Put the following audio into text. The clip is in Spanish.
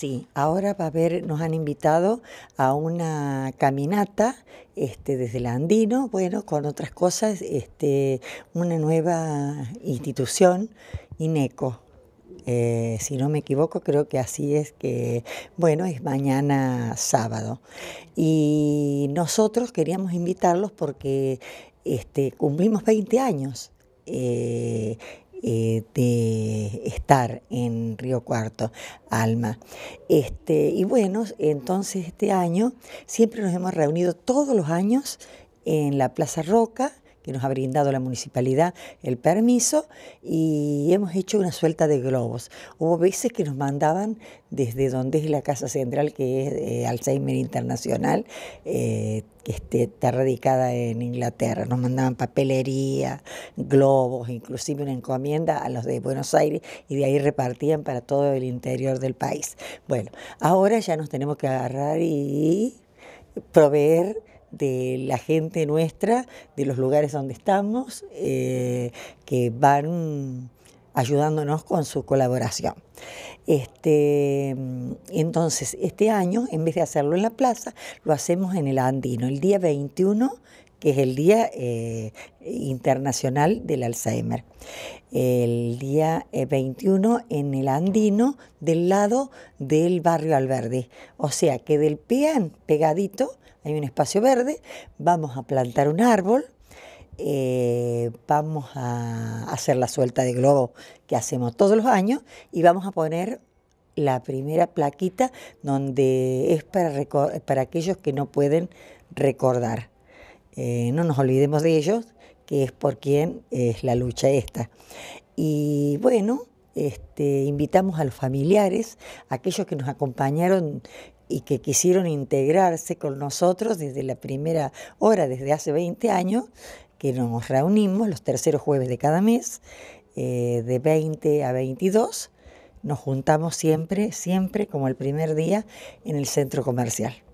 Sí, ahora va a nos han invitado a una caminata este, desde el Andino, bueno, con otras cosas, este, una nueva institución, INECO. Eh, si no me equivoco, creo que así es que, bueno, es mañana sábado. Y nosotros queríamos invitarlos porque este, cumplimos 20 años. Eh, eh, de estar en Río Cuarto, Alma. Este, y bueno, entonces este año siempre nos hemos reunido todos los años en la Plaza Roca que nos ha brindado la municipalidad el permiso y hemos hecho una suelta de globos. Hubo veces que nos mandaban desde donde es la Casa Central, que es eh, Alzheimer Internacional, eh, que este, está radicada en Inglaterra. Nos mandaban papelería, globos, inclusive una encomienda a los de Buenos Aires y de ahí repartían para todo el interior del país. Bueno, ahora ya nos tenemos que agarrar y proveer de la gente nuestra, de los lugares donde estamos, eh, que van ayudándonos con su colaboración. Este, entonces, este año, en vez de hacerlo en la plaza, lo hacemos en el Andino, el día 21 que es el Día eh, Internacional del Alzheimer. El día 21 eh, en el Andino, del lado del barrio Alverde. O sea que del PIAN pegadito, hay un espacio verde, vamos a plantar un árbol. Eh, vamos a hacer la suelta de globo que hacemos todos los años y vamos a poner la primera plaquita donde es para, para aquellos que no pueden recordar. Eh, no nos olvidemos de ellos, que es por quien es la lucha esta. Y bueno, este, invitamos a los familiares, aquellos que nos acompañaron y que quisieron integrarse con nosotros desde la primera hora, desde hace 20 años, que nos reunimos los terceros jueves de cada mes, eh, de 20 a 22. Nos juntamos siempre, siempre como el primer día en el centro comercial.